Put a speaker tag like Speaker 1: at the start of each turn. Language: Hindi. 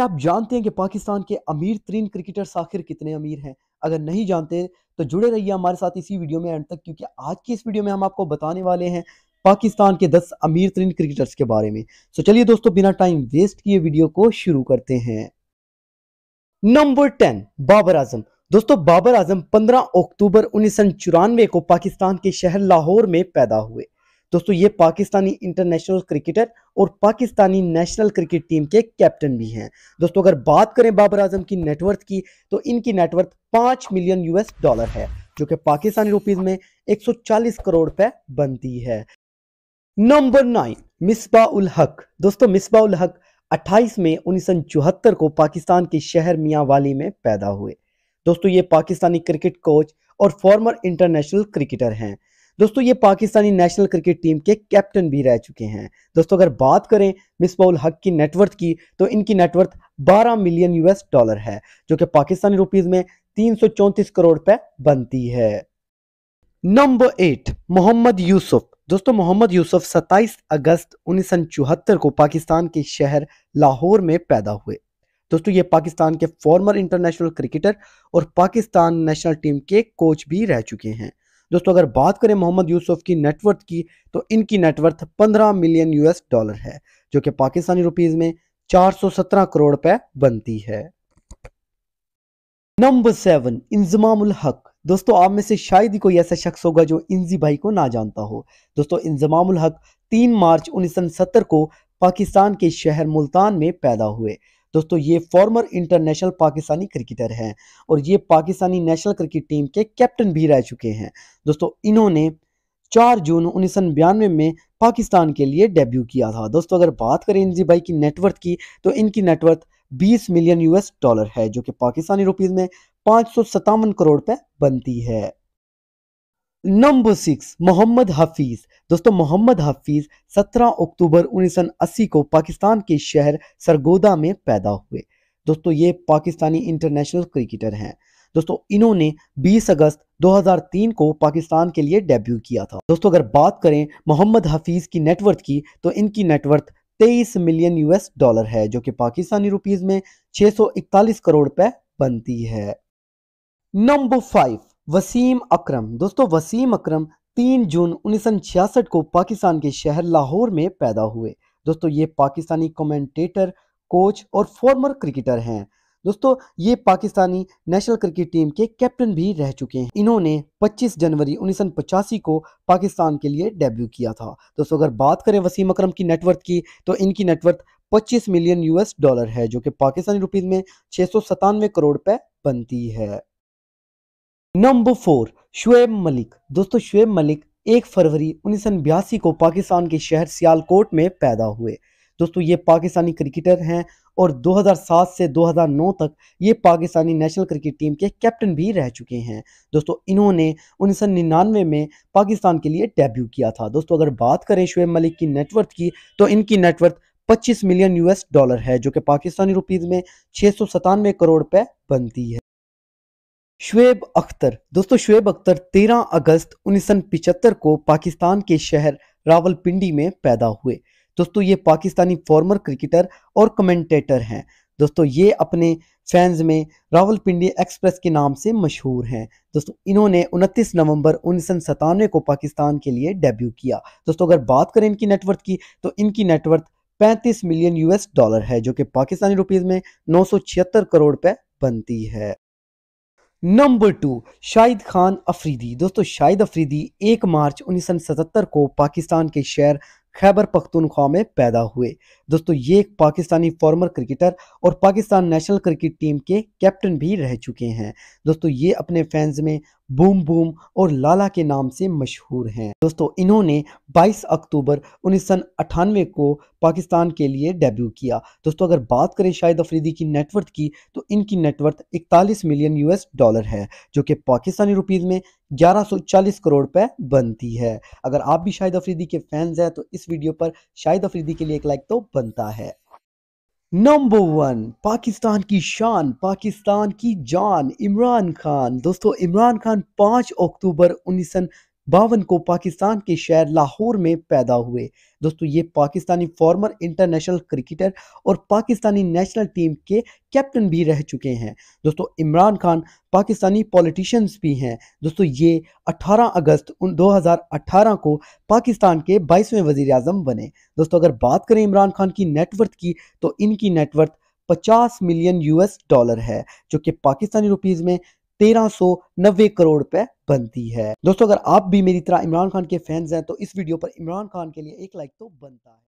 Speaker 1: क्या आप जानते हैं कि पाकिस्तान के अमीर तरीन क्रिकेटर्स आखिर कितने अमीर हैं अगर नहीं जानते तो जुड़े रहिए हमारे साथ इसी वीडियो में एंड तक क्योंकि आज की इस वीडियो में हम आपको बताने वाले हैं पाकिस्तान के 10 अमीर तरीन क्रिकेटर्स के बारे में सो चलिए दोस्तों बिना टाइम वेस्ट किए वीडियो को शुरू करते हैं नंबर टेन बाबर आजम दोस्तों बाबर आजम पंद्रह अक्टूबर उन्नीस को पाकिस्तान के शहर लाहौर में पैदा हुए दोस्तों ये पाकिस्तानी इंटरनेशनल क्रिकेटर और पाकिस्तानी नेशनल क्रिकेट टीम के कैप्टन भी हैं दोस्तों अगर बात करें बाबर आजम की नेटवर्थ की तो इनकी नेटवर्थ पांच मिलियन यूएस डॉलर है जो कि पाकिस्तानी रुपीज में 140 करोड़ रुपए बनती है नंबर नाइन मिसबा उल हक दोस्तों मिसबा उल हक 28 मई उन्नीस को पाकिस्तान के शहर मियाँ वाली में पैदा हुए दोस्तों ये पाकिस्तानी क्रिकेट कोच और फॉर्मर इंटरनेशनल क्रिकेटर हैं दोस्तों ये पाकिस्तानी नेशनल क्रिकेट टीम के कैप्टन भी रह चुके हैं दोस्तों अगर बात करें मिसबाउल हक की नेटवर्थ की तो इनकी नेटवर्थ 12 मिलियन यूएस डॉलर है जो कि पाकिस्तानी रुपीज में तीन करोड़ रुपए बनती है नंबर एट मोहम्मद यूसुफ दोस्तों मोहम्मद यूसुफ 27 अगस्त उन्नीस को पाकिस्तान के शहर लाहौर में पैदा हुए दोस्तों ये पाकिस्तान के फॉर्मर इंटरनेशनल क्रिकेटर और पाकिस्तान नेशनल टीम के कोच भी रह चुके हैं दोस्तों अगर बात करें मोहम्मद यूसुफ की नेटवर्थ की तो इनकी नेटवर्थ 15 मिलियन यूएस डॉलर है जो कि पाकिस्तानी रुपीज में 417 करोड़ रुपए बनती है नंबर सेवन इंजमाम हक दोस्तों आप में से शायद ही कोई ऐसा शख्स होगा जो इंजी भाई को ना जानता हो दोस्तों इंजमाम हक तीन मार्च उन्नीस को पाकिस्तान के शहर मुल्तान में पैदा हुए दोस्तों ये फॉर्मर इंटरनेशनल पाकिस्तानी क्रिकेटर हैं और ये पाकिस्तानी नेशनल क्रिकेट टीम के कैप्टन भी रह चुके हैं दोस्तों इन्होंने चार जून उन्नीस में पाकिस्तान के लिए डेब्यू किया था दोस्तों अगर बात करें इनजी भाई की नेटवर्थ की तो इनकी नेटवर्थ 20 मिलियन यूएस डॉलर है जो कि पाकिस्तानी रुपीज़ में पाँच करोड़ रुपये बनती है नंबर सिक्स मोहम्मद हफीज़ दोस्तों मोहम्मद हफीज़ 17 अक्टूबर 1980 को पाकिस्तान के शहर सरगोदा में पैदा हुए दोस्तों ये पाकिस्तानी इंटरनेशनल क्रिकेटर हैं दोस्तों इन्होंने 20 अगस्त 2003 को पाकिस्तान के लिए डेब्यू किया था दोस्तों अगर बात करें मोहम्मद हफीज़ की नेटवर्थ की तो इनकी नेटवर्थ 23 मिलियन यूएस डॉलर है जो कि पाकिस्तानी रुपीज़ में 641 करोड़ रुपए बनती है नंबर फाइव वसीम अकरम दोस्तों वसीम अकरम 3 जून उन्नीस को पाकिस्तान के शहर लाहौर में पैदा हुए दोस्तों ये पाकिस्तानी कमेंटेटर कोच और फॉर्मर क्रिकेटर हैं दोस्तों ये पाकिस्तानी नेशनल क्रिकेट टीम के कैप्टन भी रह चुके हैं इन्होंने 25 जनवरी उन्नीस को पाकिस्तान के लिए डेब्यू किया था दोस्तों अगर बात करें वसीम अकरम की नेटवर्थ की तो इनकी नेटवर्थ 25 मिलियन यूएस डॉलर है जो कि पाकिस्तानी रुपीज में छह करोड़ रुपए बनती है नंबर फोर शुएब मलिक दोस्तों शुएब मलिक एक फरवरी उन्नीस को पाकिस्तान के शहर सियालकोट में पैदा हुए दोस्तों ये पाकिस्तानी क्रिकेटर हैं और 2007 से 2009 तक ये पाकिस्तानी नेशनल क्रिकेट टीम के कैप्टन भी रह चुके हैं दोस्तों इन्होंने उन्नीस में पाकिस्तान के लिए डेब्यू किया था दोस्तों अगर बात करें शुएब मलिक की नेटवर्थ की तो इनकी नेटवर्थ 25 मिलियन यूएस डॉलर है जो कि पाकिस्तानी रुपीज़ में सतानवे करोड़ रुपए बनती है शुएब अख्तर दोस्तों शुएब अख्तर 13 अगस्त उन्नीस को पाकिस्तान के शहर रावलपिंडी में पैदा हुए दोस्तों ये पाकिस्तानी फॉर्मर क्रिकेटर और कमेंटेटर हैं दोस्तों ये अपने फैंस में रावलपिंडी एक्सप्रेस के नाम से मशहूर हैं दोस्तों इन्होंने 29 नवंबर उन्नीस को पाकिस्तान के लिए डेब्यू किया दोस्तों अगर बात करें इनकी नेटवर्थ की तो इनकी नेटवर्थ पैंतीस मिलियन यूएस डॉलर है जो कि पाकिस्तानी रुपीज़ में नौ करोड़ रुपए बनती है नंबर टू शाहिद खान अफरीदी दोस्तों शाहिद अफरीदी एक मार्च उन्नीस सौ सतहत्तर को पाकिस्तान के शहर खैबर पख्तूनख्वा में पैदा हुए दोस्तों ये एक पाकिस्तानी फॉर्मर क्रिकेटर और पाकिस्तान नेशनल क्रिकेट टीम के कैप्टन भी रह चुके हैं दोस्तों ये अपने फैंस में बूम बूम और लाला के नाम से मशहूर हैं दोस्तों इन्होंने 22 अक्टूबर उन्नीस को पाकिस्तान के लिए डेब्यू किया दोस्तों अगर बात करें शाहिद अफरीदी की नेटवर्थ की तो इनकी नेटवर्थ 41 मिलियन यूएस डॉलर है जो कि पाकिस्तानी रुपीज़ में 1140 करोड़ रुपए बनती है अगर आप भी शाहिद अफरीदी के फैंस हैं तो इस वीडियो पर शाहिद अफरीदी के लिए एक लाइक तो बनता है नंबर वन पाकिस्तान की शान पाकिस्तान की जान इमरान खान दोस्तों इमरान खान पाँच अक्टूबर उन्नीस बावन को पाकिस्तान के शहर लाहौर में पैदा हुए दोस्तों ये पाकिस्तानी फॉर्मर इंटरनेशनल क्रिकेटर और पाकिस्तानी नेशनल टीम के कैप्टन भी रह चुके हैं दोस्तों इमरान खान पाकिस्तानी पॉलिटिशियंस भी हैं दोस्तों ये 18 अगस्त 2018 को पाकिस्तान के 22वें वजीर अजम बने दोस्तों अगर बात करें इमरान खान की नेटवर्थ की तो इनकी नेटवर्थ 50 मिलियन यूएस डॉलर है जो कि पाकिस्तानी रुपीज़ में तेरह सौ नब्बे करोड़ रुपए बनती है दोस्तों अगर आप भी मेरी तरह इमरान खान के फैंस हैं तो इस वीडियो पर इमरान खान के लिए एक लाइक तो बनता है